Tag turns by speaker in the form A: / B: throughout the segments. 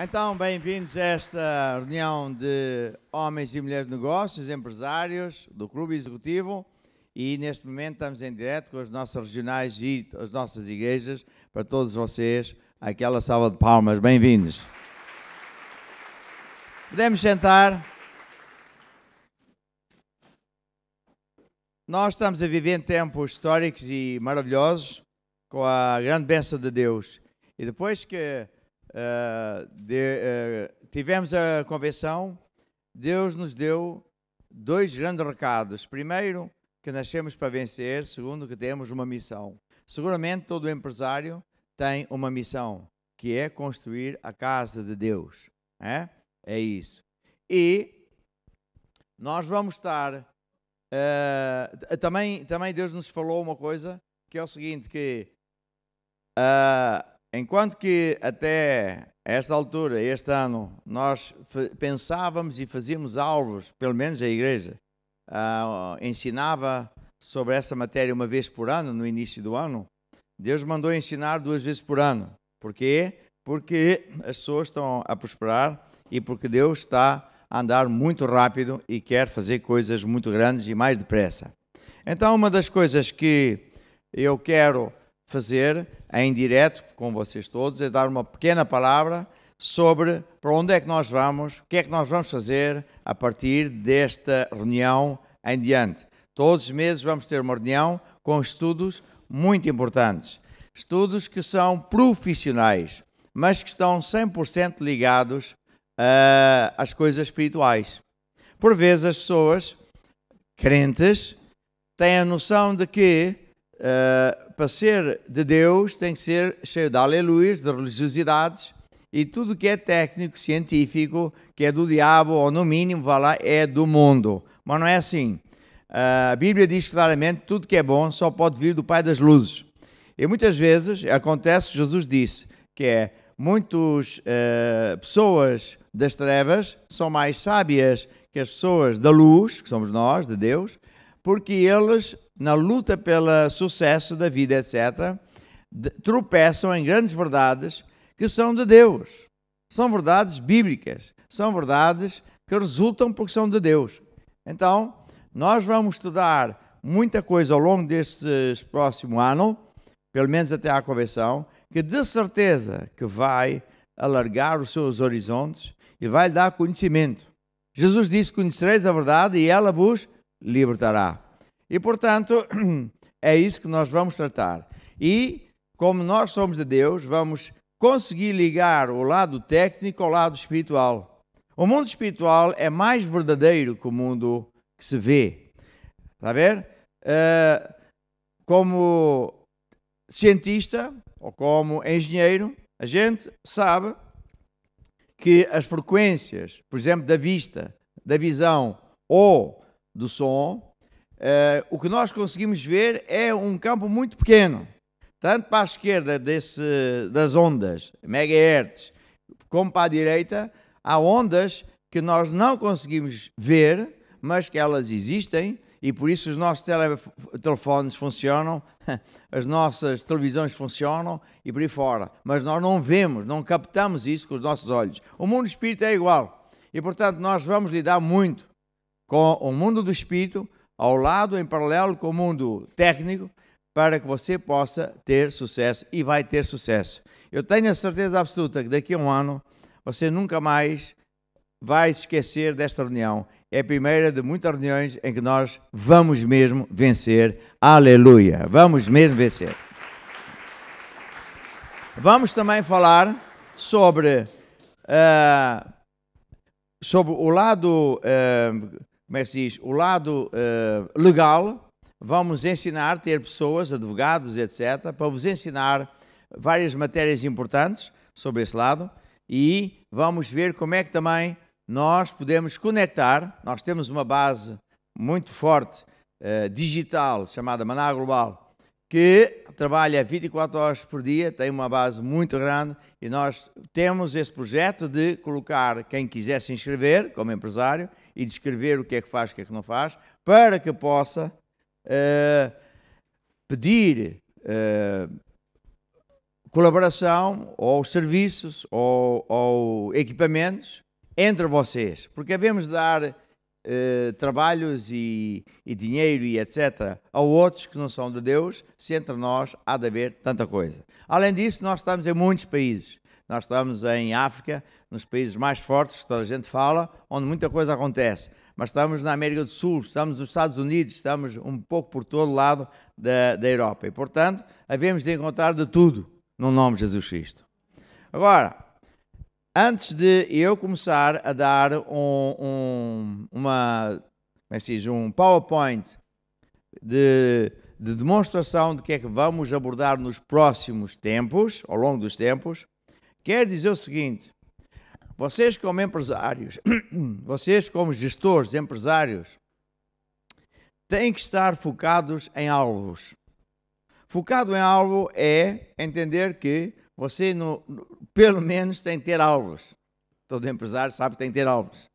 A: Então, bem-vindos a esta reunião de homens e mulheres de negócios, empresários do Clube Executivo. E neste momento estamos em direto com as nossas regionais e as nossas igrejas. Para todos vocês, aquela salva de palmas. Bem-vindos. Podemos sentar. Nós estamos a viver tempos históricos e maravilhosos com a grande bênção de Deus. E depois que eh, de, uh, tivemos a convenção, Deus nos deu dois grandes recados. Primeiro, que nascemos para vencer. Segundo, que temos uma missão. Seguramente todo empresário tem uma missão, que é construir a casa de Deus. É, é isso. E nós vamos estar. Uh, também, também Deus nos falou uma coisa que é o seguinte: que uh, Enquanto que até esta altura, este ano, nós pensávamos e fazíamos alvos, pelo menos a igreja uh, ensinava sobre essa matéria uma vez por ano, no início do ano, Deus mandou ensinar duas vezes por ano. Por quê? Porque as pessoas estão a prosperar e porque Deus está a andar muito rápido e quer fazer coisas muito grandes e mais depressa. Então, uma das coisas que eu quero fazer em direto com vocês todos é dar uma pequena palavra sobre para onde é que nós vamos, o que é que nós vamos fazer a partir desta reunião em diante. Todos os meses vamos ter uma reunião com estudos muito importantes. Estudos que são profissionais, mas que estão 100% ligados uh, às coisas espirituais. Por vezes as pessoas crentes têm a noção de que Uh, para ser de Deus, tem que ser cheio de aleluias, de religiosidades e tudo que é técnico, científico, que é do diabo ou no mínimo, vá lá, é do mundo. Mas não é assim. Uh, a Bíblia diz claramente: tudo que é bom só pode vir do Pai das Luzes. E muitas vezes acontece, Jesus disse, que é muitas uh, eh, pessoas das trevas são mais sábias que as pessoas da luz, que somos nós, de Deus, porque eles na luta pelo sucesso da vida, etc., tropeçam em grandes verdades que são de Deus. São verdades bíblicas, são verdades que resultam porque são de Deus. Então, nós vamos estudar muita coisa ao longo deste próximo ano, pelo menos até à convenção, que de certeza que vai alargar os seus horizontes e vai lhe dar conhecimento. Jesus disse: Conhecereis a verdade e ela vos libertará. E, portanto, é isso que nós vamos tratar. E, como nós somos de Deus, vamos conseguir ligar o lado técnico ao lado espiritual. O mundo espiritual é mais verdadeiro que o mundo que se vê. Está a ver? Uh, como cientista ou como engenheiro, a gente sabe que as frequências, por exemplo, da vista, da visão ou do som, eh, o que nós conseguimos ver é um campo muito pequeno, tanto para a esquerda desse, das ondas, megahertz, como para a direita, há ondas que nós não conseguimos ver, mas que elas existem e por isso os nossos telefones funcionam, as nossas televisões funcionam e por aí fora. Mas nós não vemos, não captamos isso com os nossos olhos. O mundo espírito é igual e, portanto, nós vamos lidar muito com o mundo do espírito, ao lado, em paralelo com o mundo técnico, para que você possa ter sucesso e vai ter sucesso. Eu tenho a certeza absoluta que daqui a um ano você nunca mais vai esquecer desta reunião. É a primeira de muitas reuniões em que nós vamos mesmo vencer. Aleluia! Vamos mesmo vencer. Vamos também falar sobre, uh, sobre o lado uh, como é que se diz, o lado uh, legal, vamos ensinar, ter pessoas, advogados, etc., para vos ensinar várias matérias importantes sobre esse lado e vamos ver como é que também nós podemos conectar, nós temos uma base muito forte uh, digital chamada Maná Global, que trabalha 24 horas por dia, tem uma base muito grande e nós temos esse projeto de colocar quem quiser se inscrever como empresário e descrever o que é que faz, o que é que não faz, para que possa uh, pedir uh, colaboração ou serviços ou, ou, equipamentos entre vocês, porque devemos dar eh, trabalhos e, e dinheiro e etc. a outros que não são de Deus, se entre nós há de haver tanta coisa. Além disso, nós estamos em muitos países. Nós estamos em África, nos países mais fortes que toda a gente fala, onde muita coisa acontece. Mas estamos na América do Sul, estamos nos Estados Unidos, estamos um pouco por todo lado da, da Europa. E, portanto, havemos de encontrar de tudo no nome de Jesus Cristo. Agora, antes de eu começar a dar um, um uma, como é que diz, um PowerPoint de, de demonstração de que é que vamos abordar nos próximos tempos, ao longo dos tempos, quero dizer o seguinte: vocês, como empresários, vocês, como gestores, empresários, têm que estar focados em alvos. Focado em alvo é entender que você, no, pelo menos tem que ter alvos. Todo empresário sabe que tem que ter alvos.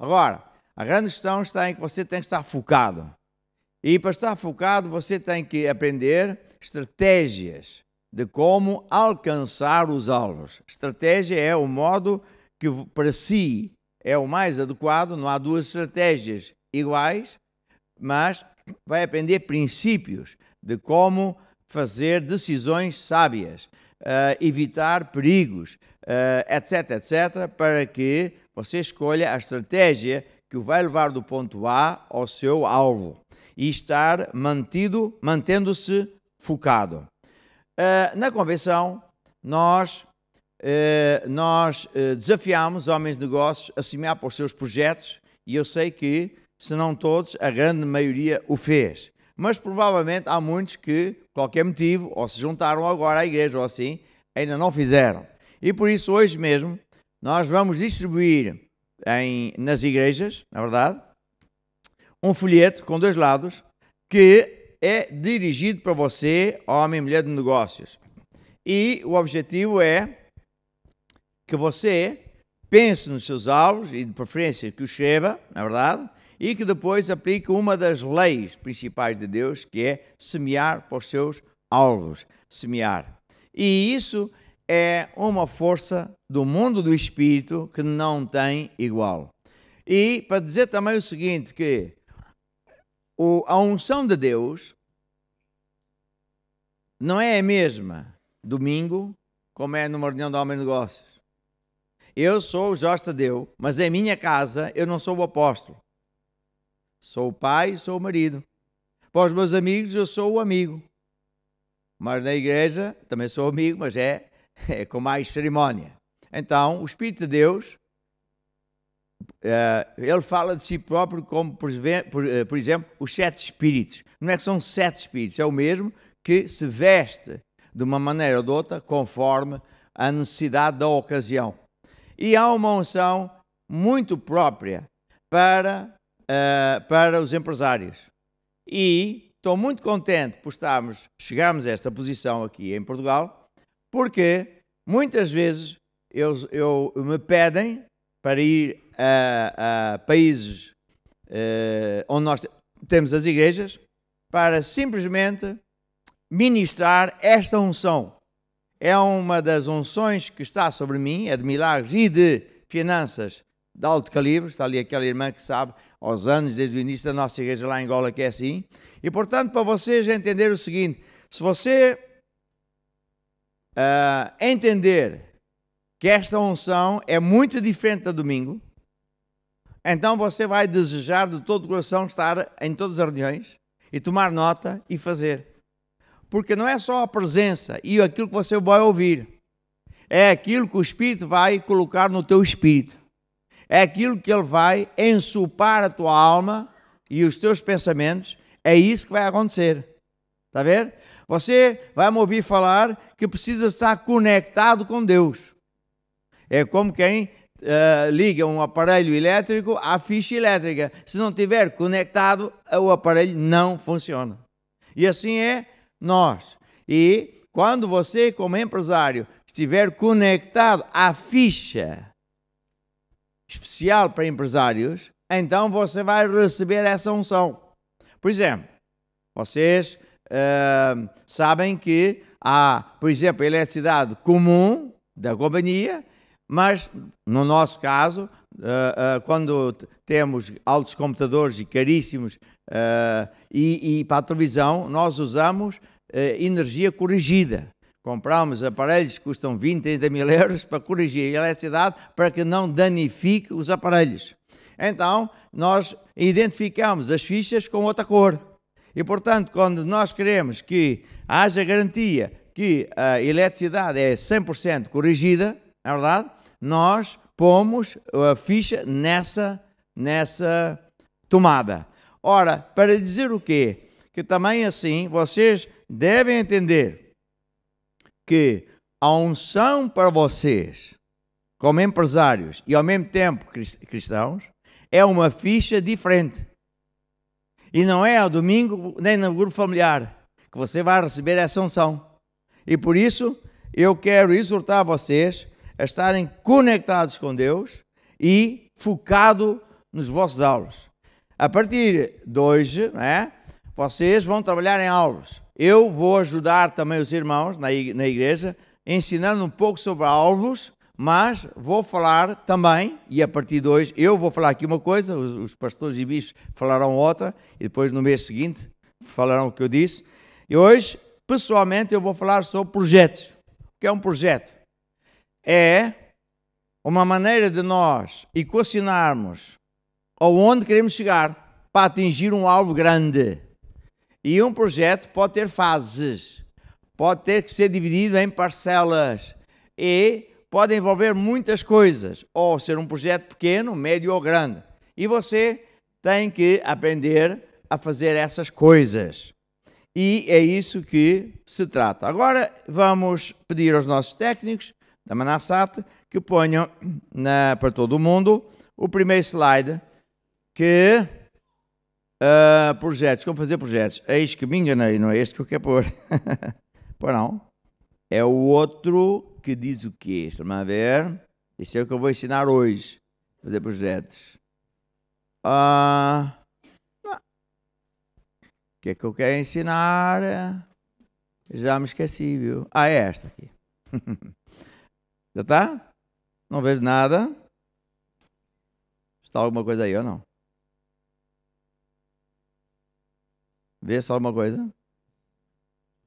A: Agora, a grande questão está em que você tem que estar focado. E para estar focado, você tem que aprender estratégias de como alcançar os alvos. Estratégia é o modo que para si é o mais adequado, não há duas estratégias iguais, mas vai aprender princípios de como fazer decisões sábias uh, evitar perigos, uh, etc, etc, para que você escolha a estratégia que o vai levar do ponto A ao seu alvo e estar mantido, mantendo-se focado. Uh, na convenção, nós, eh, nós desafiamos homens de negócios a semear os seus projetos e eu sei que, se não todos, a grande maioria o fez. Mas provavelmente há muitos que qualquer motivo, ou se juntaram agora à igreja ou assim, ainda não fizeram. E por isso, hoje mesmo, nós vamos distribuir em, nas igrejas, na verdade, um folheto com dois lados que é dirigido para você, homem e mulher de negócios. E o objetivo é que você pense nos seus alvos e, de preferência, que o escreva, na verdade, e que depois aplica uma das leis principais de Deus, que é semear para os seus alvos, semear. E isso é uma força do mundo do espírito que não tem igual. E para dizer também o seguinte que o, a unção de Deus não é a mesma domingo como é numa reunião de homens negócios. Eu sou o Jorge Tadeu, mas em minha casa eu não sou o apóstolo. Sou o pai, sou o marido. Para os meus amigos, eu sou o amigo. Mas na igreja, também sou amigo, mas é, é com mais cerimónia. Então, o Espírito de Deus, eh, ele fala de si próprio como, por, eh, por exemplo, os sete espíritos. Não é que são sete espíritos, é o mesmo que se veste de uma maneira ou de outra, conforme a necessidade da ocasião. E há uma unção muito própria para uh, para os empresários. E estou muito contente por estarmos, chegarmos a esta posição aqui em Portugal, porque muitas vezes eu, eu me pedem para ir a, a países uh, onde nós temos as igrejas para simplesmente ministrar esta unção. É uma das unções que está sobre mim, é de milagres e de finanças de alto calibre. Está ali aquela irmã que sabe aos anos, desde o início da nossa igreja lá em Angola, que é assim. E, portanto, para vocês entender o seguinte: se você uh, entender que esta unção é muito diferente da domingo, então você vai desejar de todo o coração estar em todas as reuniões e tomar nota e fazer. Porque não é só a presença e aquilo que você vai ouvir, é aquilo que o Espírito vai colocar no teu espírito é aquilo que ele vai ensopar a tua alma e os teus pensamentos, é isso que vai acontecer. Está a ver? Você vai me ouvir falar que precisa estar conectado com Deus. É como quem uh, liga um aparelho elétrico à ficha elétrica. Se não estiver conectado, o aparelho não funciona. E assim é nós. E quando você, como empresário, estiver conectado à ficha especial para empresários, então você vai receber essa unção. Por exemplo, vocês uh, sabem que há, por exemplo, a eletricidade comum da companhia, mas no nosso caso, uh, uh, quando temos altos computadores e caríssimos e, e, para a televisão, nós usamos energia corrigida. Compramos aparelhos que custam 20, 30 mil euros para corrigir a eletricidade para que não danifique os aparelhos. Então, nós identificamos as fichas com outra cor. E, portanto, quando nós queremos que haja garantia que a eletricidade é 100% corrigida, é verdade? Nós pomos a ficha nessa, nessa tomada. Ora, para dizer o quê? Que também assim vocês devem entender que a unção para vocês, como empresários e ao mesmo tempo cristãos, é uma ficha diferente. E não é ao domingo nem no grupo familiar que você vai receber essa unção. E por isso, eu quero exortar vocês a estarem conectados com Deus e focado nos vossos aulas. A partir de hoje, né, vocês vão trabalhar em aulas. Eu vou ajudar também os irmãos na igreja, ensinando um pouco sobre alvos, mas vou falar também, e a partir de hoje eu vou falar aqui uma coisa, os, pastores e bichos falarão outra, e depois no mês seguinte falarão o que eu disse. E hoje, pessoalmente, eu vou falar sobre projetos. O que é um projeto? É uma maneira de nós equacionarmos aonde queremos chegar para atingir um alvo grande. E um projeto pode ter fases, pode ter que ser dividido em parcelas e pode envolver muitas coisas, ou ser um projeto pequeno, médio ou grande. E você tem que aprender a fazer essas coisas. E é isso que se trata. Agora vamos pedir aos nossos técnicos da Manassat que ponham na, para todo o mundo o primeiro slide que Uh, projetos, como fazer projetos? Eis que me enganei, não é este que eu quero pôr. Pô, não. É o outro que diz o quê? Estão a ver? isso é o que eu vou ensinar hoje. Fazer projetos. Ah, ah. o que é que eu quero ensinar? Já me esqueci, viu? Ah, é esta aqui. Já está Não vejo nada. Está alguma coisa aí ou não? Vê só uma coisa.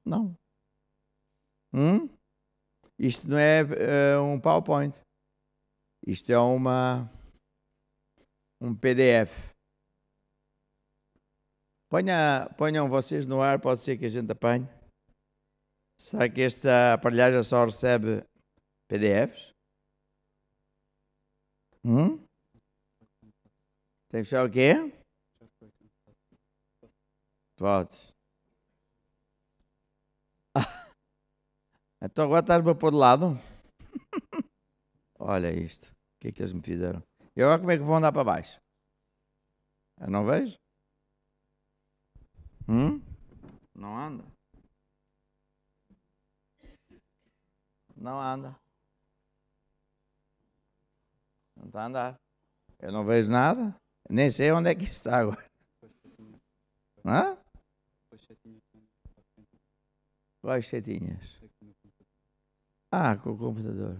A: Não. Hum? Isto não é eh, um PowerPoint. Isto é uma um PDF. Ponha, ponham vocês no ar, pode ser que a gente apanhe. Será que esta aparelhagem só recebe PDFs? Hum? Tem que fechar o quê? Pode. então agora estás-me a pôr de lado? Olha isto. O que é que eles me fizeram? E agora como é que vão andar para baixo? Eu não vejo? Hum? Não anda? Não anda. Não está a andar. Eu não vejo nada. Nem sei onde é que está agora. Hã? Quais setinhas? Ah, com o computador.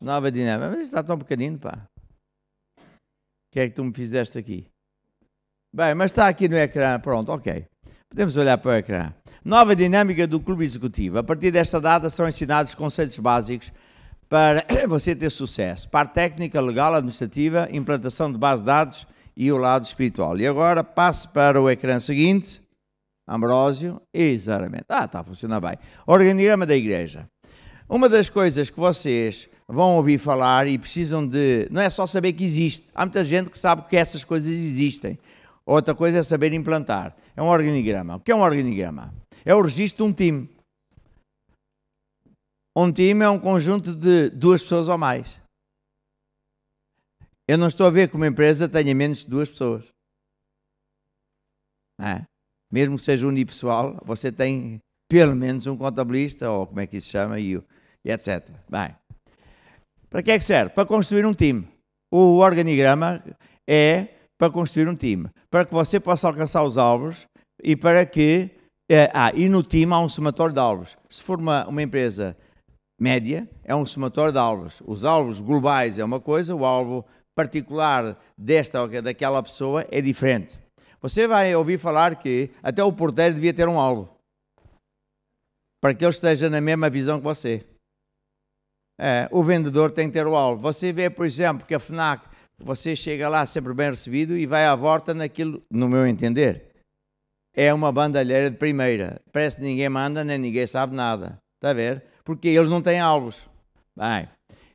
A: Nova dinâmica. Mas está tão pequenino, pá. O que é que tu me fizeste aqui? Bem, mas está aqui no ecrã. Pronto, ok. Podemos olhar para o ecrã. Nova dinâmica do Clube Executivo. A partir desta data serão ensinados conceitos básicos para você ter sucesso. Parte técnica, legal, administrativa, implantação de base de dados e o lado espiritual. E agora passo para o ecrã seguinte. Ambrósio, exatamente. Ah, está a funcionar bem. Organigrama da Igreja. Uma das coisas que vocês vão ouvir falar e precisam de. Não é só saber que existe. Há muita gente que sabe que essas coisas existem. Outra coisa é saber implantar. É um organigrama. O que é um organigrama? É o registro de um time. Um time é um conjunto de duas pessoas ou mais. Eu não estou a ver que uma empresa tenha menos de duas pessoas. É? mesmo que seja unipessoal, você tem pelo menos um contabilista, ou como é que se chama, e, etc. Bem, para que é que serve? Para construir um time. O organigrama é para construir um time, para que você possa alcançar os alvos e para que. É, ah, e no time há um somatório de alvos. Se for uma, uma empresa média, é um somatório de alvos. Os alvos globais é uma coisa, o alvo particular desta ou daquela pessoa é diferente. Você vai ouvir falar que até o porteiro devia ter um alvo para que ele esteja na mesma visão que você. É, o vendedor tem que ter o alvo. Você vê, por exemplo, que a FNAC, você chega lá sempre bem recebido e vai à volta naquilo, no meu entender, é uma bandalheira de primeira. Parece que ninguém manda, nem ninguém sabe nada. Está a ver? Porque eles não têm alvos. Bem,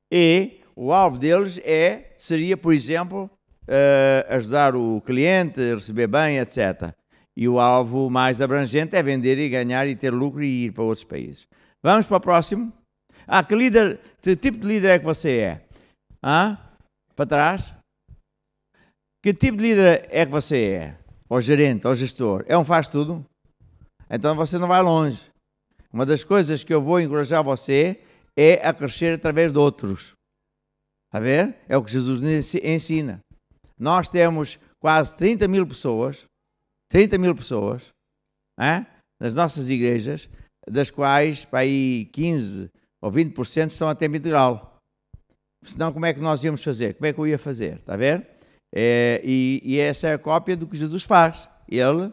A: e o alvo deles é, seria, por exemplo, uh, ajudar o cliente, receber bem, etc. E o alvo mais abrangente é vender e ganhar e ter lucro e ir para outros países. Vamos para o próximo. Ah, que líder, que tipo de líder é que você é? Ah, Para trás? Que tipo de líder é que você é? Ou gerente, ou gestor? É um faz tudo? Então você não vai longe. Uma das coisas que eu vou encorajar você é a crescer através de outros. A tá ver? É o que Jesus ensina nós temos quase 30 mil pessoas, 30 mil pessoas, nas nossas igrejas, das quais para aí 15 ou 20% estão até tempo Senão, como é que nós íamos fazer? Como é que eu ia fazer? Está a ver? É, e, e, essa é a cópia do que Jesus faz. Ele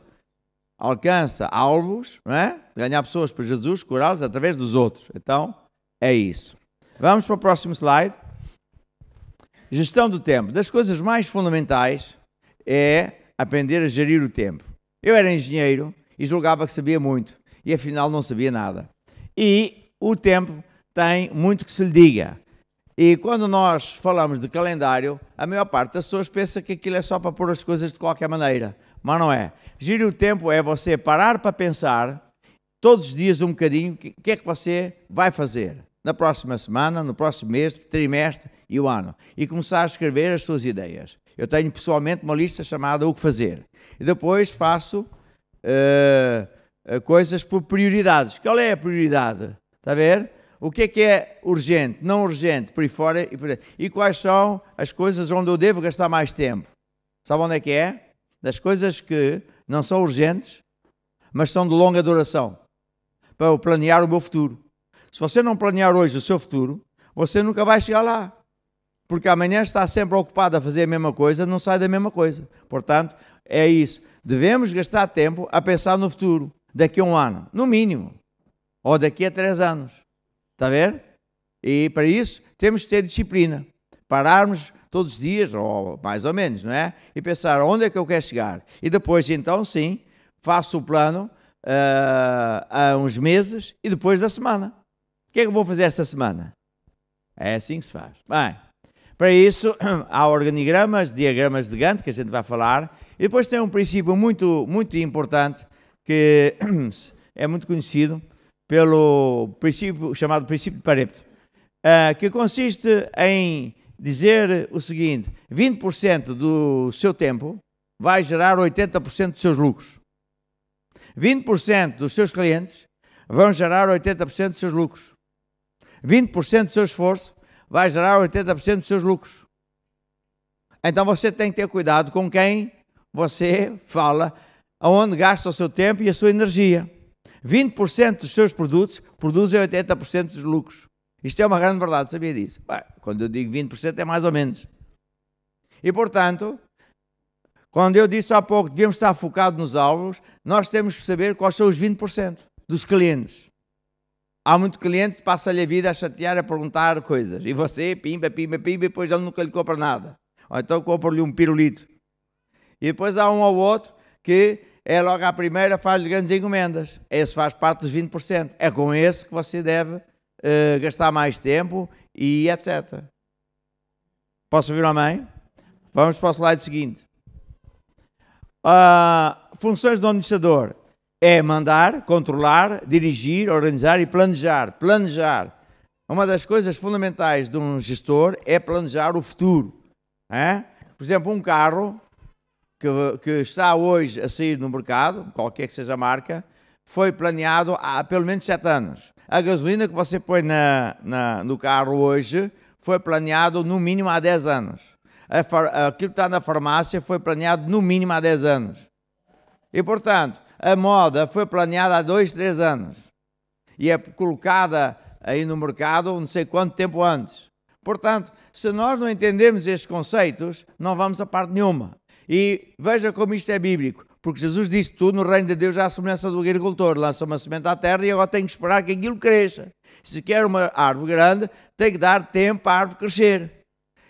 A: alcança alvos, não é? ganhar pessoas para Jesus, curá-los através dos outros. Então, é isso. Vamos para o próximo slide. Gestão do tempo. Das coisas mais fundamentais é aprender a gerir o tempo. Eu era engenheiro e julgava que sabia muito, e afinal não sabia nada. E o tempo tem muito que se lhe diga. E quando nós falamos de calendário, a maior parte das pessoas pensa que aquilo é só para pôr as coisas de qualquer maneira, mas não é. Gire o tempo é você parar para pensar todos os dias um bocadinho o que é que você vai fazer na próxima semana, no próximo mês, trimestre e o ano, e começar a escrever as suas ideias. Eu tenho pessoalmente uma lista chamada O que Fazer. E depois faço uh, coisas por prioridades. Qual é a prioridade? Está a ver? O que é que é urgente, não urgente, por aí fora e por aí. E quais são as coisas onde eu devo gastar mais tempo? Sabe onde é que é? Das coisas que não são urgentes, mas são de longa duração, para eu planear o meu futuro. Se você não planear hoje o seu futuro, você nunca vai chegar lá. Porque amanhã está sempre ocupado a fazer a mesma coisa, não sai da mesma coisa. Portanto, é isso. Devemos gastar tempo a pensar no futuro, daqui a um ano, no mínimo, ou daqui a três anos. Está a ver? E para isso temos que ter disciplina. Pararmos todos os dias, ou mais ou menos, não é? E pensar onde é que eu quero chegar. E depois, então, sim, faço o plano uh, há uns meses e depois da semana que é que vou fazer esta semana? É assim que se faz. Bem, para isso há organigramas, diagramas de Gantt que a gente vai falar. E depois tem um princípio muito, muito importante que é muito conhecido pelo princípio chamado princípio de Pareto, eh, que consiste em dizer o seguinte: 20% do seu tempo vai gerar 80% dos seus lucros. 20% dos seus clientes vão gerar 80% dos seus lucros. 20% do seu esforço vai gerar 80% dos seus lucros. Então você tem que ter cuidado com quem você fala, aonde gasta o seu tempo e a sua energia. 20% dos seus produtos produzem 80% dos lucros. Isto é uma grande verdade, sabia disso? Bem, quando eu digo 20% é mais ou menos. E portanto, quando eu disse há pouco que devíamos estar focados nos alvos, nós temos que saber quais são os 20% dos clientes. Há muito cliente que passa-lhe a vida a chatear, a perguntar coisas. E você, pimba, pimba, pimba, e depois ele nunca lhe compra nada. Ou então compra-lhe um pirulito. E depois há um ou outro que é logo à primeira faz-lhe grandes encomendas. Esse faz parte dos 20%. É com esse que você deve uh, gastar mais tempo e etc. Posso ouvir uma mãe? Vamos para o slide seguinte. Uh, funções do administrador é mandar, controlar, dirigir, organizar e planejar. Planejar. Uma das coisas fundamentais de um gestor é planejar o futuro. É? Por exemplo, um carro que, que, está hoje a sair no mercado, qualquer que seja a marca, foi planeado há pelo menos sete anos. A gasolina que você põe na, na, no carro hoje foi planeado no mínimo há 10 anos. Aquilo que está na farmácia foi planeado no mínimo há 10 anos. E, portanto, a moda foi planeada há dois, três anos e é colocada aí no mercado não sei quanto tempo antes. Portanto, se nós não entendermos estes conceitos, não vamos a parte nenhuma. E veja como isto é bíblico, porque Jesus disse: Tu no reino de Deus já a semelhança do agricultor, lança uma semente à terra e agora tem que esperar que aquilo cresça. Se quer uma árvore grande, tem que dar tempo à árvore crescer.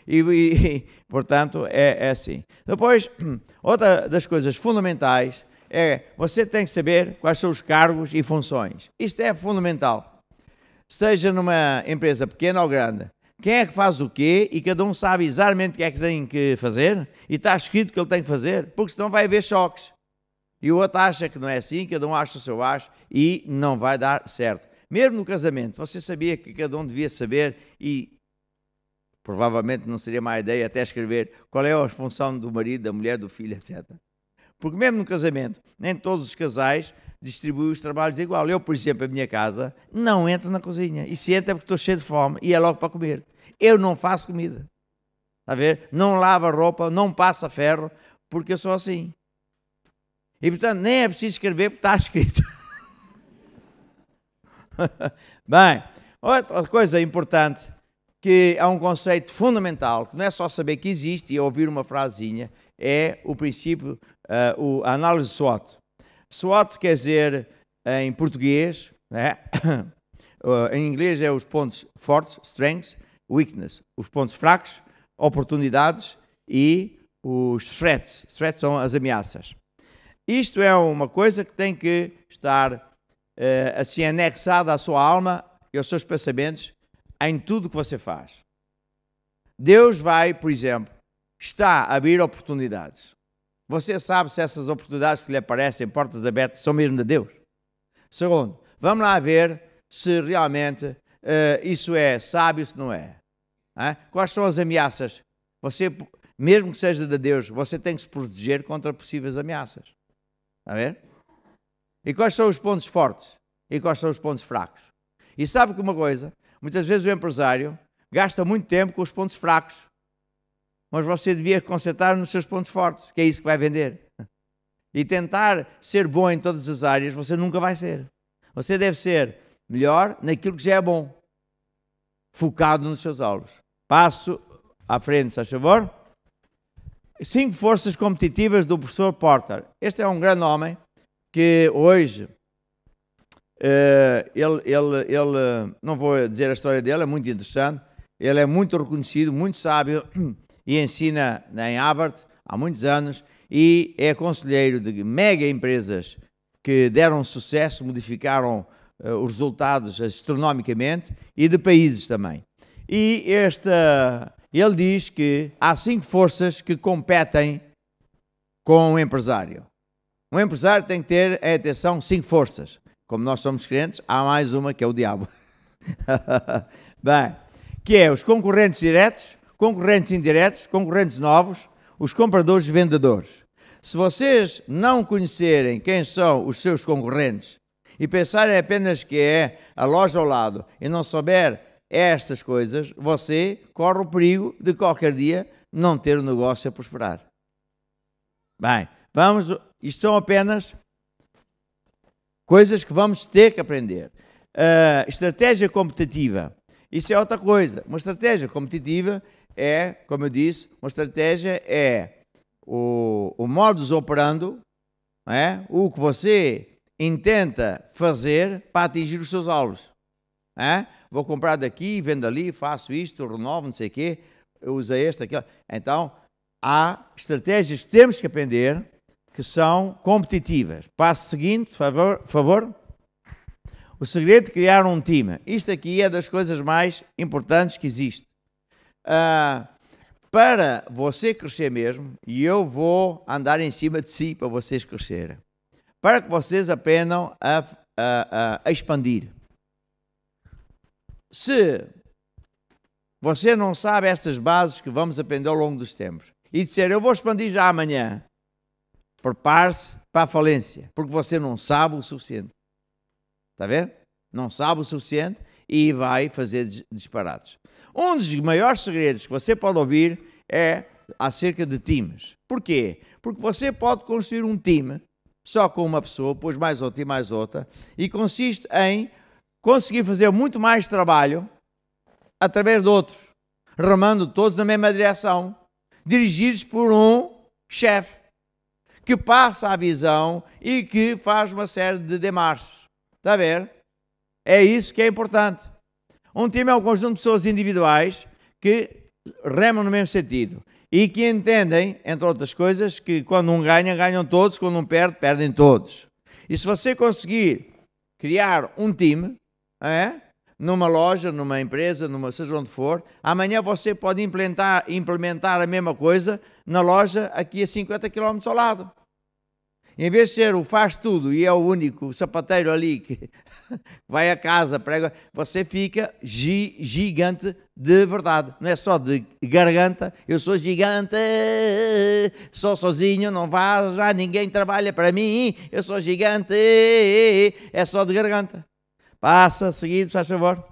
A: E, e, portanto, é, é assim. Depois, outra das coisas fundamentais é você tem que saber quais são os cargos e funções. Isto é fundamental. Seja numa empresa pequena ou grande, quem é que faz o quê e cada um sabe exatamente o que é que tem que fazer e está escrito o que ele tem que fazer, porque senão vai haver choques. E o outro acha que não é assim, cada um acha o seu acho e não vai dar certo. Mesmo no casamento, você sabia que cada um devia saber e provavelmente não seria má ideia até escrever qual é a função do marido, da mulher, do filho, etc. Porque mesmo no casamento, nem todos os casais distribuem os trabalhos igual. Eu, por exemplo, a minha casa, não entro na cozinha. E se entra é porque estou cheio de fome e é logo para comer. Eu não faço comida. Está a ver? Não lavo a roupa, não passa ferro, porque eu sou assim. E portanto, nem é preciso escrever porque está escrito. Bem, outra coisa importante que é um conceito fundamental, que não é só saber que existe e ouvir uma frasinha, é o princípio, uh, o, a análise SWOT. SWOT quer dizer, ah, em português, né? Ah, em inglês é os pontos fortes, strengths, weakness, os pontos fracos, oportunidades e os threats. Threats são as ameaças. Isto é uma coisa que tem que estar uh, assim anexada à sua alma e aos seus pensamentos em tudo que você faz. Deus vai, por exemplo, está a abrir oportunidades. Você sabe se essas oportunidades que lhe aparecem, portas abertas, são mesmo de Deus? Segundo, vamos lá ver se realmente uh, isso é sábio, se é, não é. Quais são as ameaças? Você, mesmo que seja de Deus, você tem que se proteger contra possíveis ameaças. Está a ver? E quais são os pontos fortes? E quais são os pontos fracos? E sabe que uma coisa? Muitas vezes o empresário gasta muito tempo com os pontos fracos mas você devia concentrar nos seus pontos fortes, que é isso que vai vender. E tentar ser bom em todas as áreas, você nunca vai ser. Você deve ser melhor naquilo que já é bom, focado nos seus alvos. Passo à frente, se favor. Cinco forças competitivas do professor Porter. Este é um grande homem que hoje Uh, ele, ele, ele, não vou dizer a história dele, é muito interessante. Ele é muito reconhecido, muito sábio, e ensina em Harvard há muitos anos e é conselheiro de mega empresas que deram sucesso, modificaram uh, os resultados astronomicamente e de países também. E esta, ele diz que há cinco forças que competem com o empresário. Um empresário tem que ter, é, atenção, cinco forças. Como nós somos crentes, há mais uma que é o diabo. Bem, que é os concorrentes diretos, concorrentes indiretos, concorrentes novos, os compradores e vendedores. Se vocês não conhecerem quem são os seus concorrentes e pensarem apenas que é a loja ao lado e não souber estas coisas, você corre o perigo de qualquer dia não ter o negócio a prosperar. Bem, vamos, isto são apenas coisas que vamos ter que aprender. Uh, estratégia competitiva. Isso é outra coisa. Uma estratégia competitiva é, como eu disse, uma estratégia é o, o modus operando, é? o que você intenta fazer para atingir os seus alvos. É? Vou comprar daqui, vendo ali, faço isto, renovo, não sei o quê, uso este, aquilo. Então, há estratégias que temos que aprender que são competitivas. Passo seguinte, favor, favor. O segredo de é criar um time. Isto aqui é das coisas mais importantes que existe. Uh, para você crescer mesmo, e eu vou andar em cima de si para vocês crescerem, para que vocês aprendam a, a, a expandir. Se você não sabe estas bases que vamos aprender ao longo dos tempos e disser eu vou expandir já amanhã, prepare-se para a falência, porque você não sabe o suficiente. Está vendo? Não sabe o suficiente e vai fazer disparados um dos maiores segredos que você pode ouvir é acerca de times. Porquê? Porque você pode construir um time só com uma pessoa, depois mais outra e mais outra, e consiste em conseguir fazer muito mais trabalho através de outros, remando todos na mesma direção, dirigidos por um chefe que passa a visão e que faz uma série de demarches. Está a ver? É isso que é importante. Um time é um conjunto de pessoas individuais que remam no mesmo sentido e que entendem, entre outras coisas, que quando um ganha, ganham todos, quando um perde, perdem todos. E se você conseguir criar um time, é? numa loja, numa empresa, numa, seja onde for, amanhã você pode implementar, implementar a mesma coisa na loja aqui a 50 km ao lado. Em vez de ser o faz tudo e é o único sapateiro ali que vai a casa, prega, você fica gi gigante de verdade. Não é só de garganta, eu sou gigante, sou sozinho, não vá, já ninguém trabalha para mim, eu sou gigante, é só de garganta. Passa, seguido, faz favor.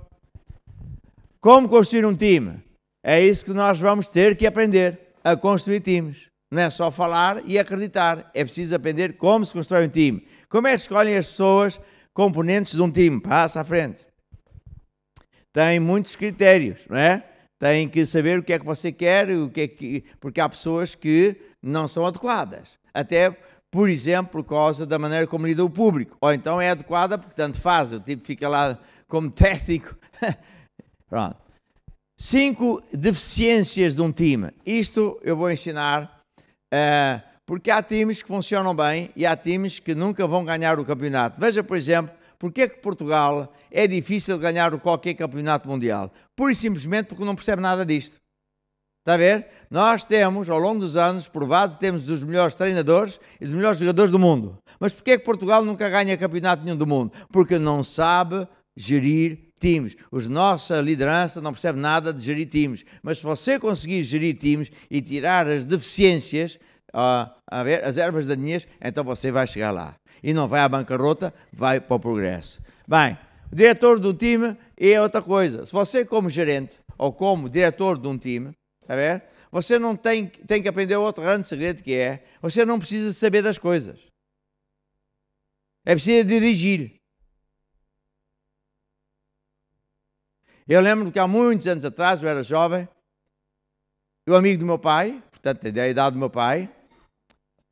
A: Como construir um time? É isso que nós vamos ter que aprender, a construir times. Não é só falar e acreditar. É preciso aprender como se constrói um time. Como é que escolhem as pessoas componentes de um time? Passa à frente. Tem muitos critérios, não é? Tem que saber o que é que você quer, o que é que, porque há pessoas que não são adequadas. Até, por exemplo, por causa da maneira como lida o público. Ou então é adequada porque tanto faz, o tipo fica lá como técnico. Pronto. Cinco deficiências de um time. Isto eu vou ensinar é, porque há times que funcionam bem e há times que nunca vão ganhar o campeonato. Veja, por exemplo, porque é que Portugal é difícil ganhar qualquer campeonato mundial? Pura e simplesmente porque não percebe nada disto. Está a ver? Nós temos, ao longo dos anos, provado que temos dos melhores treinadores e dos melhores jogadores do mundo. Mas porquê é que Portugal nunca ganha campeonato nenhum do mundo? Porque não sabe gerir times. Os nossa liderança não percebe nada de gerir times, mas se você conseguir gerir times e tirar as deficiências, uh, ver, as ervas daninhas, então você vai chegar lá. E não vai à bancarrota, vai para o progresso. Bem, o diretor do time é outra coisa. Se você, como gerente ou como diretor de um time, tá a ver? Você não tem, tem que aprender outro grande segredo que é: você não precisa saber das coisas. É preciso dirigir. Eu lembro que há muitos anos atrás, eu era jovem, e o amigo do meu pai, portanto, é da idade do meu pai,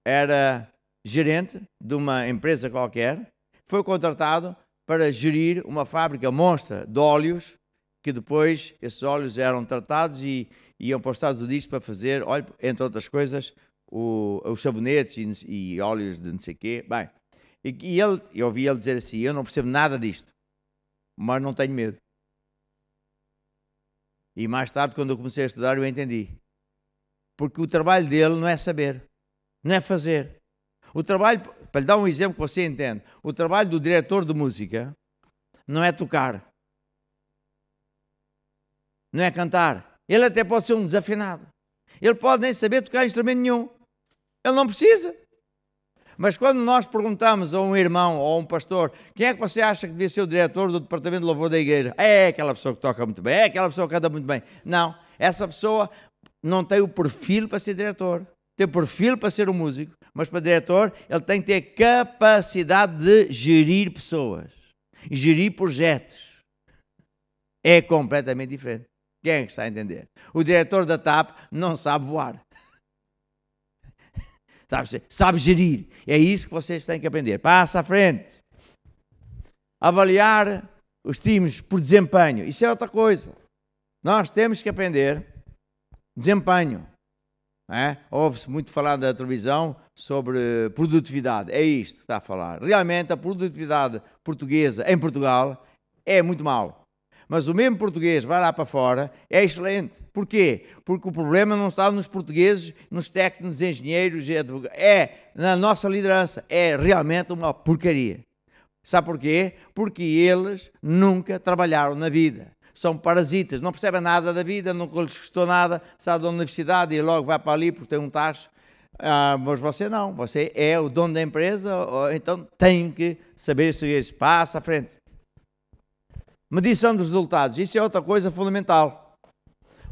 A: era gerente de uma empresa qualquer, foi contratado para gerir uma fábrica monstra de óleos, que depois esses óleos eram tratados e iam para os Estados Unidos para fazer, entre outras coisas, o, os sabonetes e, e, óleos de não sei o quê. Bem, e, e ele, eu ouvi ele dizer assim, eu não percebo nada disto, mas não tenho medo. E mais tarde, quando eu comecei a estudar, eu entendi. Porque o trabalho dele não é saber, não é fazer. O trabalho, para lhe dar um exemplo que você entende, o trabalho do diretor de música não é tocar, não é cantar. Ele até pode ser um desafinado. Ele pode nem saber tocar instrumento nenhum. Ele não precisa. Mas quando nós perguntamos a um irmão ou a um pastor quem é que você acha que devia ser o diretor do departamento de louvor da igreja, é aquela pessoa que toca muito bem, é aquela pessoa que canta muito bem. Não, essa pessoa não tem o perfil para ser diretor, tem o perfil para ser um músico, mas para diretor ele tem que ter capacidade de gerir pessoas, gerir projetos. É completamente diferente. Quem é que está a entender? O diretor da TAP não sabe voar sabe, tá, sabe gerir. É isso que vocês têm que aprender. Passa à frente. Avaliar os times por desempenho. Isso é outra coisa. Nós temos que aprender desempenho. É? Ouve-se muito falar da televisão sobre produtividade. É isto que está a falar. Realmente, a produtividade portuguesa em Portugal é muito mal. Mas o mesmo português vai lá para fora é excelente. Porquê? Porque o problema não está nos portugueses, nos técnicos, nos engenheiros e advogados. É na nossa liderança. É realmente uma porcaria. Sabe porquê? Porque eles nunca trabalharam na vida. São parasitas, não percebem nada da vida, nunca lhes custou nada, sai da universidade e logo vai para ali porque tem um tacho. Ah, mas você não, você é o dono da empresa, então tem que saber seguir isso. Passa à frente. Medição dos resultados, isso é outra coisa fundamental.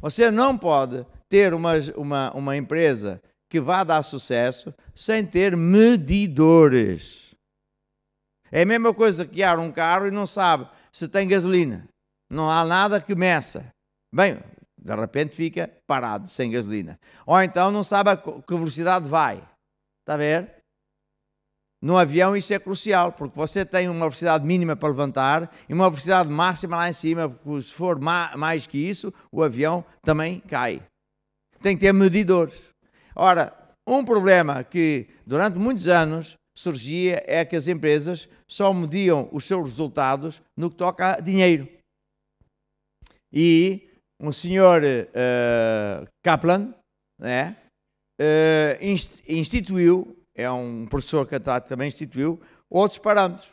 A: Você não pode ter uma, uma, uma empresa que vá dar sucesso sem ter medidores. É a mesma coisa que guiar um carro e não sabe se tem gasolina. Não há nada que meça. Bem, de repente fica parado, sem gasolina. Ou então não sabe a que velocidade vai. Está a ver? No avião isso é crucial, porque você tem uma velocidade mínima para levantar e uma velocidade máxima lá em cima, porque se for ma mais que isso, o avião também cai. Tem que ter medidores. Ora, um problema que durante muitos anos surgia é que as empresas só mediam os seus resultados no que toca a dinheiro. E um senhor uh, Kaplan né, uh, instituiu é um professor católico também instituiu, outros parâmetros.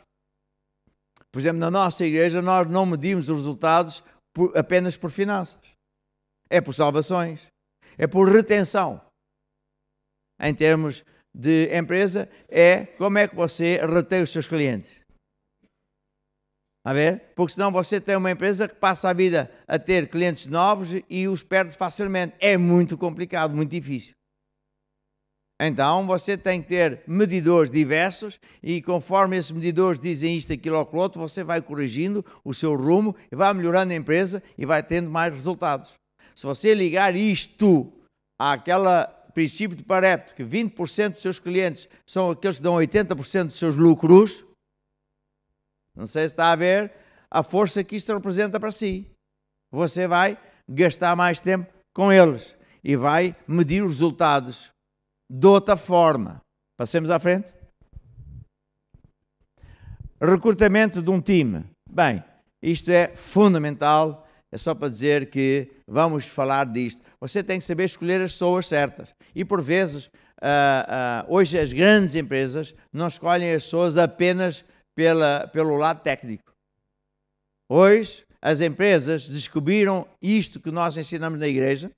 A: Por exemplo, na nossa igreja nós não medimos os resultados por, apenas por finanças. É por salvações, é por retenção. Em termos de empresa, é como é que você retém os seus clientes. A ver? Porque senão você tem uma empresa que passa a vida a ter clientes novos e os perde facilmente. É muito complicado, muito difícil. Então você tem que ter medidores diversos e conforme esses medidores dizem isto, aquilo ou aquilo outro, você vai corrigindo o seu rumo e vai melhorando a empresa e vai tendo mais resultados. Se você ligar isto àquele princípio de Pareto, que 20% dos seus clientes são aqueles que dão 80% dos seus lucros, não sei se está a ver a força que isto representa para si. Você vai gastar mais tempo com eles e vai medir os resultados de outra forma. Passemos à frente. Recrutamento de um time. Bem, isto é fundamental. É só para dizer que vamos falar disto. Você tem que saber escolher as pessoas certas. E por vezes, uh, uh, hoje as grandes empresas não escolhem as pessoas apenas pela, pelo lado técnico. Hoje, as empresas descobriram isto que nós ensinamos na igreja,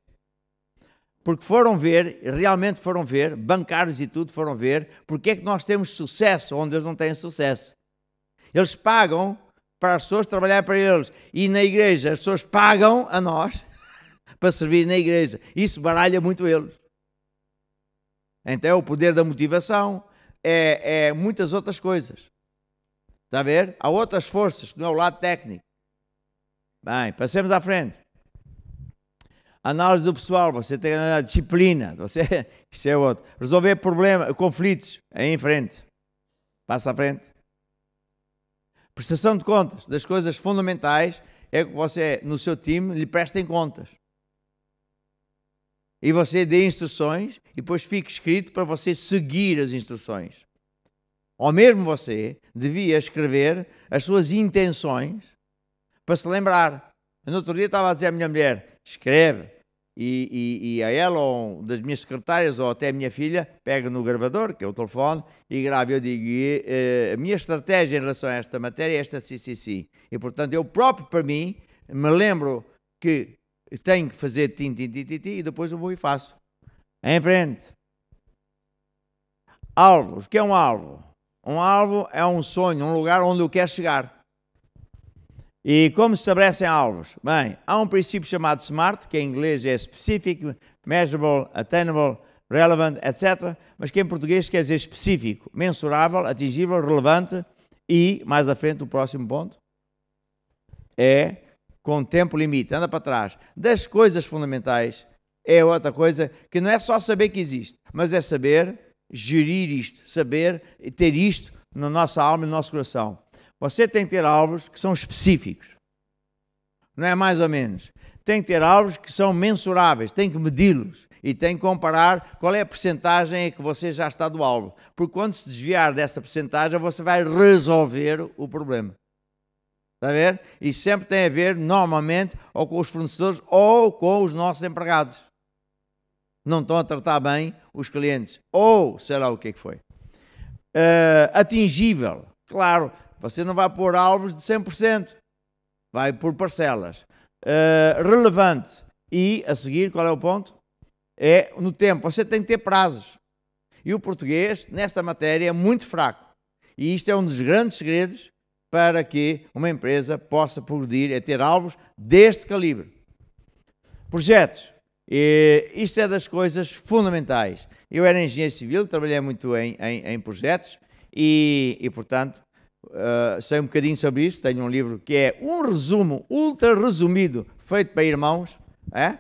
A: porque foram ver, realmente foram ver, bancários e tudo foram ver, porque é que nós temos sucesso onde eles não têm sucesso. Eles pagam para as pessoas trabalharem para eles e na igreja as pessoas pagam a nós para servir na igreja. Isso baralha muito eles. Então é o poder da motivação, é, é muitas outras coisas. Está a ver? Há outras forças, não é o lado técnico. Bem, passemos à frente análise do pessoal, você tem a disciplina, você, isso é outro. Resolver problemas, conflitos, é em frente. Passa à frente. Prestação de contas, das coisas fundamentais, é que você, no seu time, lhe prestem contas. E você dê instruções e depois fique escrito para você seguir as instruções. Ou mesmo você devia escrever as suas intenções para se lembrar. No outro dia estava a dizer à minha mulher: escreve. E, e, e, a ela ou das minhas secretárias ou até a minha filha pega no gravador, que é o telefone, e grava. Eu digo, e, eh, a minha estratégia em relação a esta matéria é esta sim sim sim E, portanto, eu próprio, para mim, me lembro que tenho que fazer tim, tim, tim, tim, tim e depois eu vou e faço. Em frente. Alvos. O que é um alvo? Um alvo é um sonho, um lugar onde eu quero chegar. E como se estabelecem alvos? Bem, há um princípio chamado SMART, que em inglês é Specific, Measurable, Attainable, Relevant, etc., mas que em português quer dizer específico, mensurável, atingível, relevante e, mais à frente, o próximo ponto, é com tempo limite. Anda para trás. Das coisas fundamentais é outra coisa que não é só saber que existe, mas é saber gerir isto, saber ter isto na nossa alma e no nosso coração. Você tem que ter alvos que são específicos. Não é mais ou menos. Tem que ter alvos que são mensuráveis, tem que medi-los e tem que comparar qual é a percentagem que você já está do alvo. Porque quando se desviar dessa percentagem, você vai resolver o problema. Está a ver? E sempre tem a ver, normalmente, ou com os fornecedores ou com os nossos empregados. Não estão a tratar bem os clientes. Ou será o que é que foi. Uh, atingível. Claro, você não vai pôr alvos de 100%, vai por parcelas. Uh, relevante. E, a seguir, qual é o ponto? É no tempo. Você tem que ter prazos. E o português, nesta matéria, é muito fraco. E isto é um dos grandes segredos para que uma empresa possa progredir, é ter alvos deste calibre. Projetos. E eh, isto é das coisas fundamentais. Eu era engenheiro civil, trabalhei muito em, em, em projetos e, e, portanto, ah, sei um bocadinho sobre isso tenho um livro que é um resumo ultra resumido feito para irmãos, é?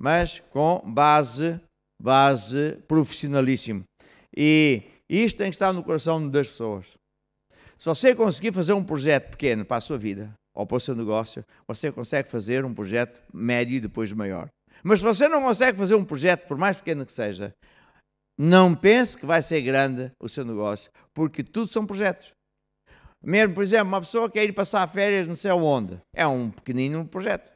A: mas com base, base profissionalíssimo. E isto tem que estar no coração das pessoas. Se você conseguir fazer um projeto pequeno para a sua vida ou para o seu negócio, você consegue fazer um projeto médio e depois maior. Mas se você não consegue fazer um projeto, por mais pequeno que seja, não pense que vai ser grande o seu negócio, porque tudo são projetos. Mesmo, por exemplo, uma pessoa quer ir passar férias não sei onde. É um pequenino projeto.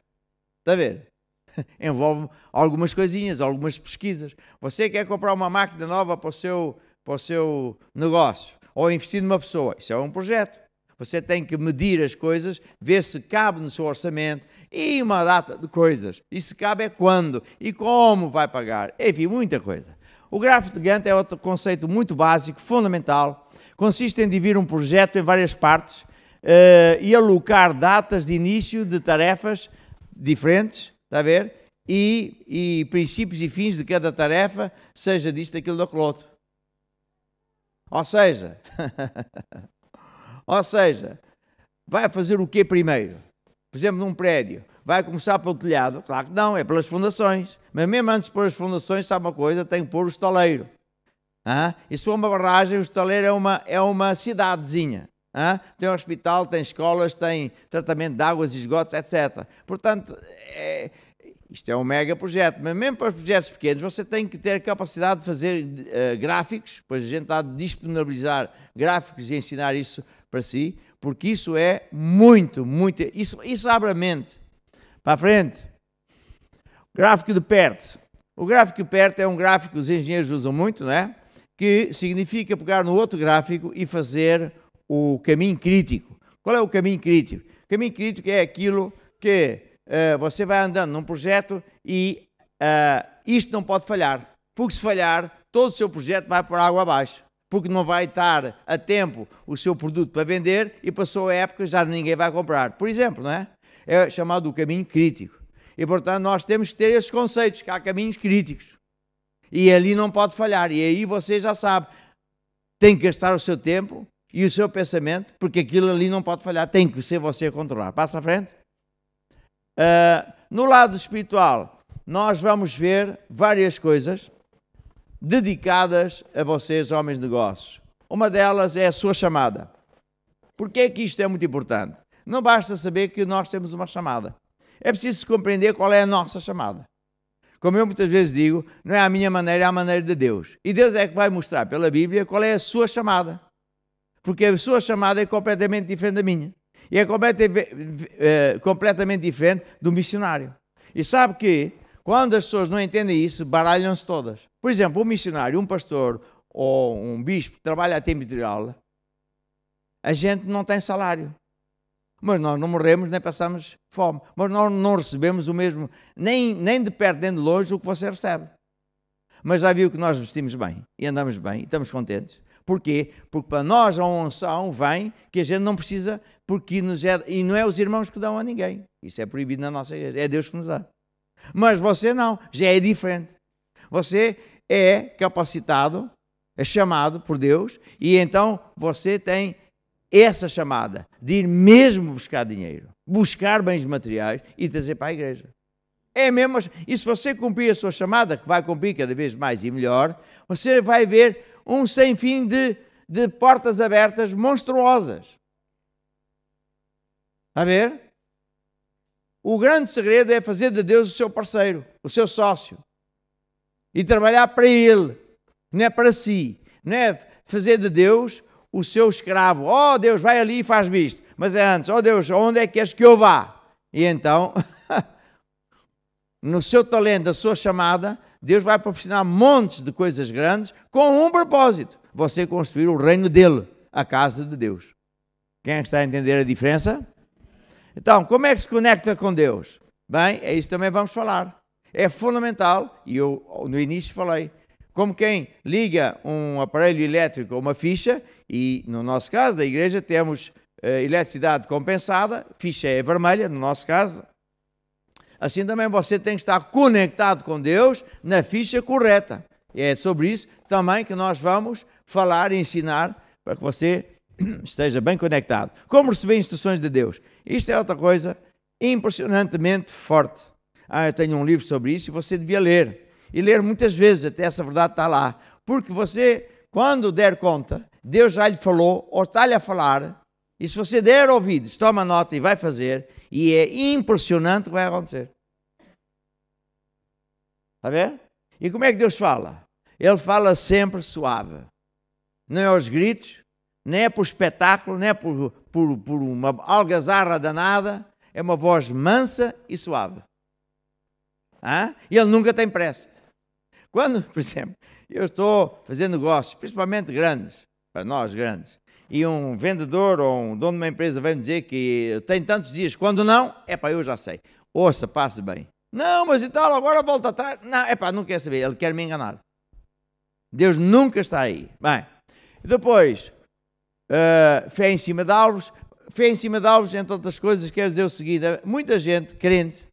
A: Está a ver? Envolve algumas coisinhas, algumas pesquisas. Você quer comprar uma máquina nova para o seu, para o seu negócio ou investir numa pessoa. Isso é um projeto. Você tem que medir as coisas, ver se cabe no seu orçamento e uma data de coisas. E se cabe é quando e como vai pagar. Enfim, muita coisa. O gráfico de Gantt é outro conceito muito básico, fundamental, Consiste em dividir um projeto em várias partes uh, e alocar datas de início de tarefas diferentes, está a ver? E, e princípios e fins de cada tarefa, seja disto, daquilo, daquilo outro. Ou seja, ou seja, vai fazer o quê primeiro? Por exemplo, num prédio, vai começar pelo telhado? Claro que não, é pelas fundações. Mas mesmo antes de pôr as fundações, sabe uma coisa, tem que pôr o estaleiro. Ah, e se uma barragem, o estaleiro é uma, é uma cidadezinha. Ah, tem um hospital, tem escolas, tem tratamento de águas e esgotos, etc. Portanto, é, isto é um mega projeto, mas mesmo para os projetos pequenos você tem que ter capacidade de fazer uh, gráficos, pois a gente está a disponibilizar gráficos e ensinar isso para si, porque isso é muito, muito. Isso, isso abre a mente. Para a frente. Gráfico de perto. O gráfico de perto é um gráfico que os engenheiros usam muito, não é? que significa pegar no outro gráfico e fazer o caminho crítico. Qual é o caminho crítico? O caminho crítico é aquilo que uh, você vai andando num projeto e uh, isto não pode falhar, porque se falhar, todo o seu projeto vai por água abaixo, porque não vai estar a tempo o seu produto para vender e passou a época já ninguém vai comprar. Por exemplo, não é? É chamado o caminho crítico. E portanto, nós temos que ter esses conceitos, que há caminhos críticos. E ali não pode falhar. E aí você já sabe, tem que gastar o seu tempo e o seu pensamento, porque aquilo ali não pode falhar, tem que ser você a controlar. Passa à frente. Uh, no lado espiritual, nós vamos ver várias coisas dedicadas a vocês, homens de negócios. Uma delas é a sua chamada. Por que é que isto é muito importante? Não basta saber que nós temos uma chamada. É preciso compreender qual é a nossa chamada. Como eu muitas vezes digo, não é a minha maneira, é a maneira de Deus. E Deus é que vai mostrar pela Bíblia qual é a sua chamada. Porque a sua chamada é completamente diferente da minha. E é completamente eh, diferente do missionário. E sabe que, quando as pessoas não entendem isso, baralham-se todas. Por exemplo, um missionário, um pastor ou um bispo que trabalha a tempo integral, a gente não tem salário mas nós não morremos nem passamos fome, mas nós não recebemos o mesmo, nem, nem de perto nem de longe, o que você recebe. Mas já viu que nós vestimos bem e andamos bem e estamos contentes. Porquê? Porque para nós a unção vem que a gente não precisa, porque nos é, e não é os irmãos que dão a ninguém. Isso é proibido na nossa igreja, é Deus que nos dá. Mas você não, já é diferente. Você é capacitado, é chamado por Deus e então você tem essa chamada de ir mesmo buscar dinheiro, buscar bens materiais e trazer para a igreja. É mesmo, e se você cumprir a sua chamada, que vai cumprir cada vez mais e melhor, você vai ver um sem fim de, de portas abertas monstruosas. Está a ver? O grande segredo é fazer de Deus o seu parceiro, o seu sócio. E trabalhar para Ele, não é para si. Não é fazer de Deus o seu escravo: Ó oh, Deus, vai ali e faz-me isto. Mas é antes: Ó oh, Deus, onde é que és que eu vá? E então, no seu talento, na sua chamada, Deus vai proporcionar montes de coisas grandes com um propósito: você construir o reino dele, a casa de Deus. Quem é está a entender a diferença? Então, como é que se conecta com Deus? Bem, é isso também vamos falar. É fundamental, e eu no início falei, como quem liga um aparelho elétrico ou uma ficha e no nosso caso, da igreja, temos uh, eletricidade compensada, ficha é vermelha, no nosso caso. Assim também você tem que estar conectado com Deus na ficha correta. E é sobre isso também que nós vamos falar e ensinar para que você esteja bem conectado. Como receber instruções de Deus? Isto é outra coisa impressionantemente forte. Ah, eu tenho um livro sobre isso e você devia ler. E ler muitas vezes, até essa verdade está lá. Porque você, quando der conta, Deus já lhe falou, ou está-lhe a falar, e se você der ouvidos, toma nota e vai fazer, e é impressionante o que vai acontecer. Está ver? E como é que Deus fala? Ele fala sempre suave. Não é aos gritos, nem é por espetáculo, nem é por, por, por uma algazarra danada, é uma voz mansa e suave. Hã? E ele nunca tem pressa. Quando, por exemplo, eu estou fazendo negócios, principalmente grandes, para nós grandes, e um vendedor ou um dono de uma empresa vem dizer que tem tantos dias, quando não, é para eu já sei. Ouça, passe bem. Não, mas e tal, agora volta atrás. Não, é para não quer saber, ele quer me enganar. Deus nunca está aí. Bem, depois, uh, fé em cima de alvos. Fé em cima de alvos, entre outras coisas, quer dizer o seguinte: eh, muita gente crente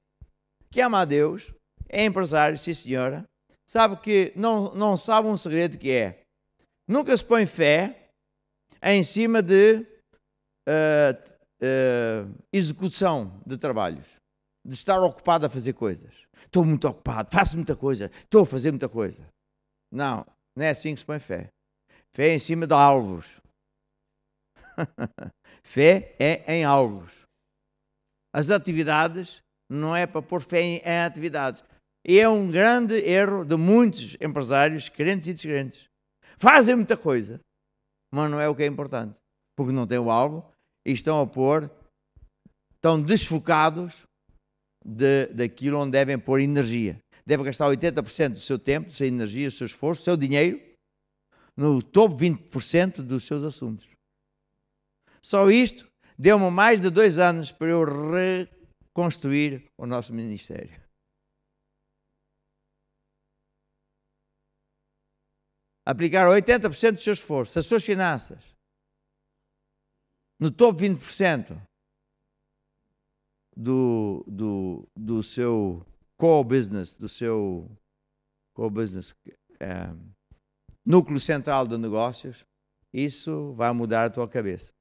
A: que ama a Deus, é empresário, sim senhora, sabe que não, não sabe um segredo que é Nunca se põe fé em cima de uh, uh, execução de trabalhos, de estar ocupado a fazer coisas. Estou muito ocupado, faço muita coisa, estou a fazer muita coisa. Não, não é assim que se põe fé. Fé é em cima de alvos. fé é em alvos. As atividades não é para pôr fé em, em atividades. é um grande erro de muitos empresários, crentes e descrentes fazem muita coisa, mas não é o que é importante, porque não têm o alvo e estão a pôr, estão desfocados de, daquilo onde devem pôr energia. Devem gastar 80% do seu tempo, da sua energia, do seu esforço, do seu dinheiro, no topo 20% dos seus assuntos. Só isto deu-me mais de dois anos para eu reconstruir o nosso ministério. aplicar 80% dos seus esforços, as suas finanças, no top 20% do, do, do seu core business, do seu core business, é, núcleo central de negócios, isso vai mudar a tua cabeça.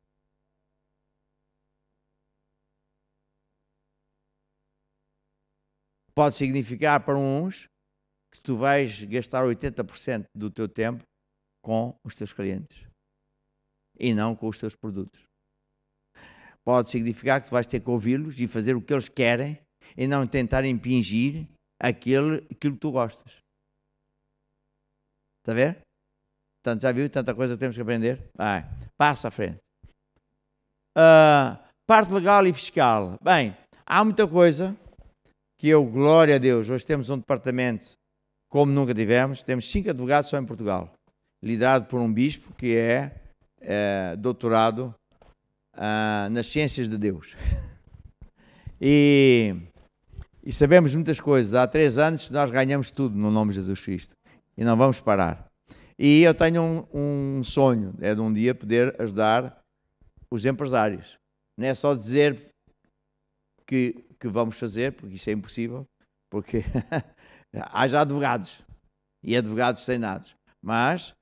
A: Pode significar para uns que tu vais gastar 80% do teu tempo com os teus clientes e não com os teus produtos. Pode significar que tu vais ter que ouvi-los e fazer o que eles querem e não tentar impingir aquele, aquilo que tu gostas. Está a ver? já viu tanta coisa que temos que aprender? Vai, passa à frente. Uh, parte legal e fiscal. Bem, há muita coisa que eu, glória a Deus, hoje temos um departamento como nunca tivemos. Temos cinco advogados só em Portugal, liderado por um bispo que é, é doutorado ah, nas ciências de Deus. e, e sabemos muitas coisas. Há três anos nós ganhamos tudo no nome de Jesus Cristo e não vamos parar. E eu tenho um, um, sonho, é de um dia poder ajudar os empresários. Não é só dizer que, que vamos fazer, porque isso é impossível, porque haja advogados e advogados treinados. Mas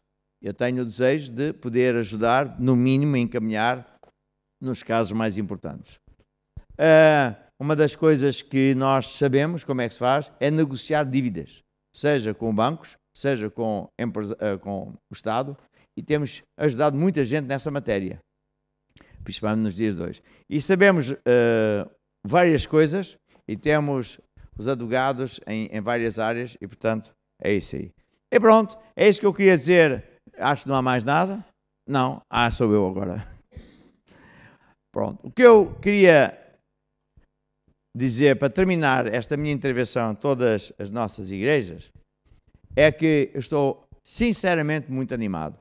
A: eu tenho o desejo de poder ajudar, no mínimo, a encaminhar nos casos mais importantes. Uh, uma das coisas que nós sabemos como é que se faz é negociar dívidas, seja com bancos, seja com, ah, com o Estado, e temos ajudado muita gente nessa matéria, principalmente nos dias de hoje. E sabemos uh, várias coisas e temos os advogados em, em várias áreas e, portanto, é isso aí. E pronto, é isso que eu queria dizer. Acho que não há mais nada. Não, ah, sou eu agora. Pronto, o que eu queria dizer para terminar esta minha intervenção, todas as nossas igrejas, é que eu estou sinceramente muito animado.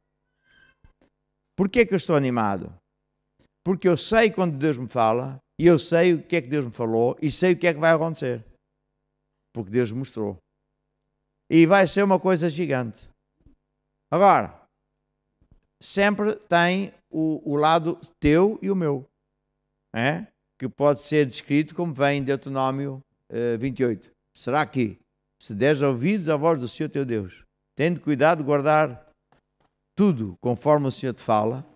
A: Porquê que eu estou animado? Porque eu sei quando Deus me fala, e eu sei o que é que Deus me falou, e sei o que é que vai acontecer porque Deus mostrou. E vai ser uma coisa gigante. Agora, sempre tem o, o lado teu e o meu, é? que pode ser descrito como vem em Deuteronômio eh, 28. Será que, se deres ouvidos à voz do Senhor teu Deus, tendo cuidado de guardar tudo conforme o Senhor te fala,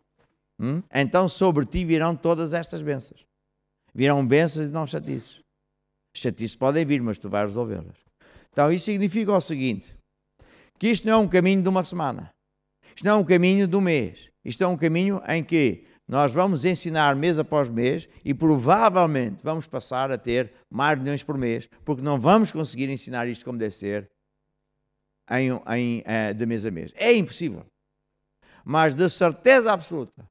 A: hum? então sobre ti virão todas estas bênçãos. Virão bênçãos e não chatices. Chatices podem vir, mas tu vais resolvê-las. Então, isso significa o seguinte: que isto não é um caminho de uma semana, isto não é um caminho de um mês, isto é um caminho em que nós vamos ensinar mês após mês e provavelmente vamos passar a ter mais reuniões por mês, porque não vamos conseguir ensinar isto como deve ser em, em, eh, de mês a mês. É impossível. Mas de certeza absoluta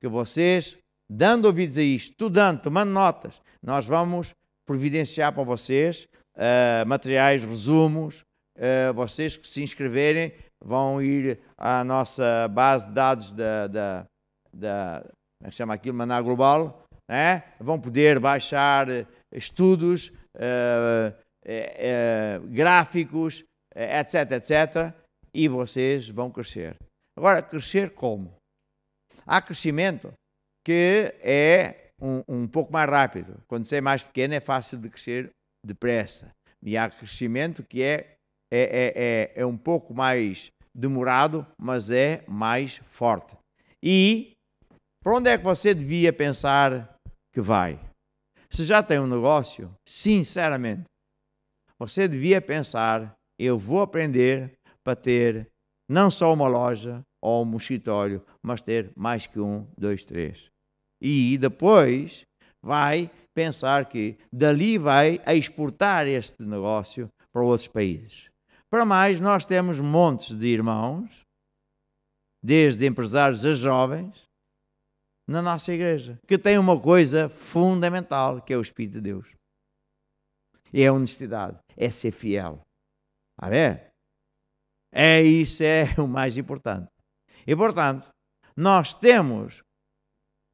A: que vocês, dando ouvidos a isto, estudando, tomando notas, nós vamos providenciar para vocês uh, materiais, resumos. Uh, vocês que se inscreverem vão ir à nossa base de dados da, da, da como é que chama aquilo, Maná Global, né? vão poder baixar eh, estudos, uh, gráficos, etc, etc, e vocês vão crescer. Agora, crescer como? Há crescimento que é um, um pouco mais rápido. Quando você é mais pequeno, é fácil de crescer depressa. E há crescimento que é, é, é, é, é um pouco mais demorado, mas é mais forte. E para onde é que você devia pensar que vai? Se já tem um negócio, sinceramente, você devia pensar: eu vou aprender para ter não só uma loja ou um escritório, mas ter mais que um, dois, três e depois vai pensar que dali vai exportar este negócio para outros países. Para mais, nós temos montes de irmãos, desde empresários a jovens, na nossa igreja, que têm uma coisa fundamental, que é o Espírito de Deus. E é a honestidade, é ser fiel. ver É isso é o mais importante. E, portanto, nós temos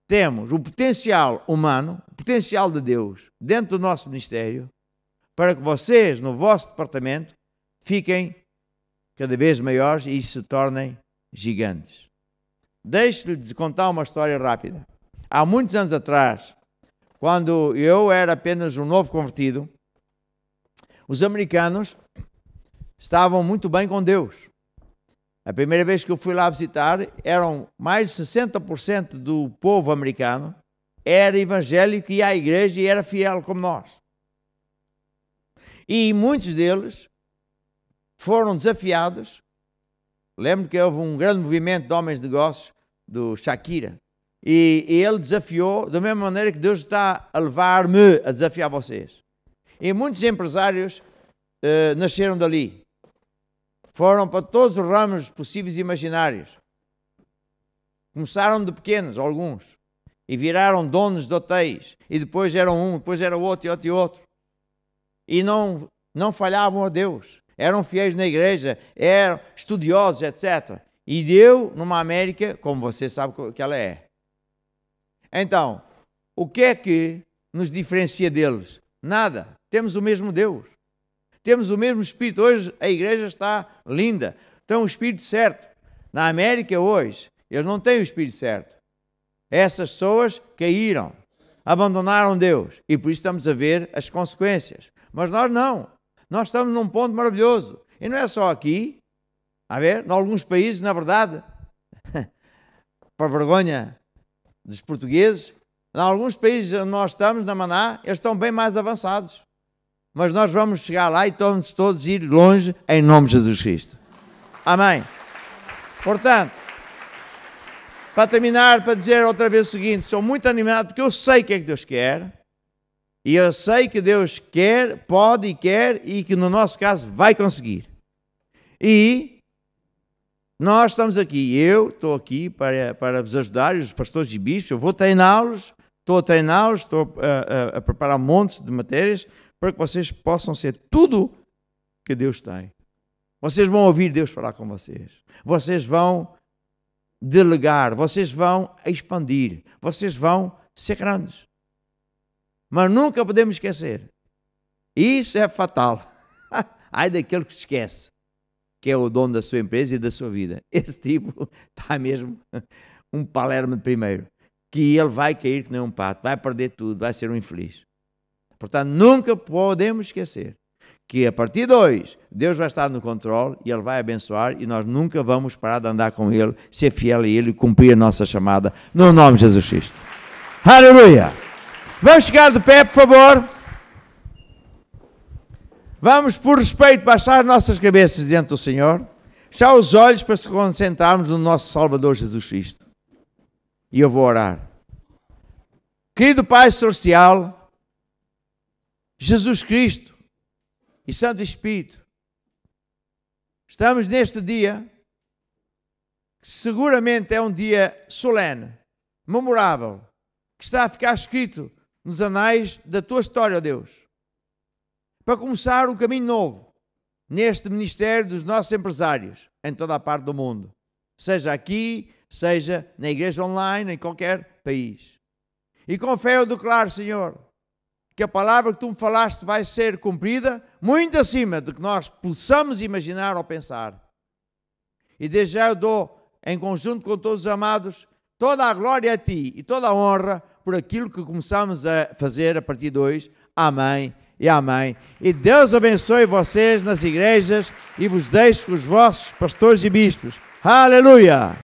A: temos o potencial humano, o potencial de Deus dentro do nosso ministério, para que vocês, no vosso departamento, fiquem cada vez maiores e se tornem gigantes. Deixe-lhe contar uma história rápida. Há muitos anos atrás, quando eu era apenas um novo convertido, os americanos estavam muito bem com Deus. A primeira vez que eu fui lá visitar, eram mais de 60% do povo americano era evangélico e à igreja e era fiel como nós. E muitos deles foram desafiados. Lembro que houve um grande movimento de homens de negócios do Shakira. E, e ele desafiou, da mesma maneira que Deus está a levar-me a desafiar vocês. E muitos empresários uh, nasceram dali. Foram para todos os ramos possíveis e imaginários. Começaram de pequenos, alguns, e viraram donos de hotéis, e depois eram um, depois era outro, e outro, e outro. E não, não falhavam a Deus. Eram fiéis na igreja, eram estudiosos, etc. E deu numa América, como você sabe que ela é. Então, o que é que nos diferencia deles? Nada. Temos o mesmo Deus. Temos o mesmo espírito. Hoje a igreja está linda. Tem o espírito certo. Na América hoje, eles não têm o espírito certo. Essas pessoas caíram, abandonaram Deus. E por isso estamos a ver as consequências. Mas nós não. Nós estamos num ponto maravilhoso. E não é só aqui. A ver, em alguns países, na verdade, para vergonha dos portugueses, em alguns países onde nós estamos, na Maná, eles estão bem mais avançados. Mas nós vamos chegar lá e vamos todos ir longe em nome de Jesus Cristo. Amém. Portanto, para terminar, para dizer outra vez o seguinte: sou muito animado porque eu sei o que é que Deus quer. E eu sei que Deus quer, pode e quer, e que no nosso caso vai conseguir. E nós estamos aqui, eu estou aqui para, para vos ajudar, os pastores e bispos, eu vou treiná-los, estou a treiná-los, estou a, a, a preparar montes de matérias para que vocês possam ser tudo que Deus tem. Vocês vão ouvir Deus falar com vocês. Vocês vão delegar, vocês vão expandir, vocês vão ser grandes. Mas nunca podemos esquecer. Isso é fatal. Ai daquele que se esquece, que é o dono da sua empresa e da sua vida. Esse tipo está mesmo um palermo de primeiro, que ele vai cair que nem um pato, vai perder tudo, vai ser um infeliz. Portanto, nunca podemos esquecer que a partir de hoje Deus vai estar no controle e Ele vai abençoar e nós nunca vamos parar de andar com Ele, ser fiel a Ele e cumprir a nossa chamada no nome de Jesus Cristo. Aleluia! Vamos chegar de pé, por favor. Vamos, por respeito, baixar nossas cabeças diante do Senhor, fechar os olhos para se concentrarmos no nosso Salvador Jesus Cristo. E eu vou orar. Querido Pai Celestial, Jesus Cristo e Santo Espírito. Estamos neste dia, que seguramente é um dia solene, memorável, que está a ficar escrito nos anais da tua história, Deus, para começar um caminho novo neste ministério dos nossos empresários em toda a parte do mundo, seja aqui, seja na igreja online, em qualquer país. E com fé eu declaro, Senhor, que a palavra que tu me falaste vai ser cumprida muito acima do que nós possamos imaginar ou pensar. E desde já eu dou, em conjunto com todos os amados, toda a glória a ti e toda a honra por aquilo que começamos a fazer a partir de hoje. Amém e amém. E Deus abençoe vocês nas igrejas e vos deixe com os vossos pastores e bispos. Aleluia!